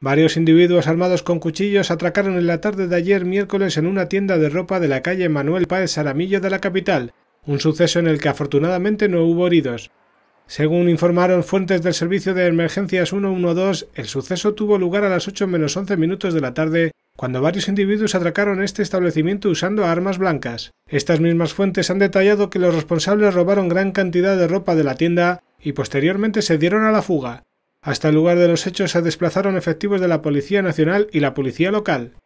Varios individuos armados con cuchillos atracaron en la tarde de ayer miércoles en una tienda de ropa de la calle Manuel Páez Aramillo de la capital, un suceso en el que afortunadamente no hubo heridos. Según informaron fuentes del servicio de emergencias 112, el suceso tuvo lugar a las 8 menos 11 minutos de la tarde, cuando varios individuos atracaron este establecimiento usando armas blancas. Estas mismas fuentes han detallado que los responsables robaron gran cantidad de ropa de la tienda y posteriormente se dieron a la fuga. Hasta el lugar de los hechos se desplazaron efectivos de la Policía Nacional y la Policía Local.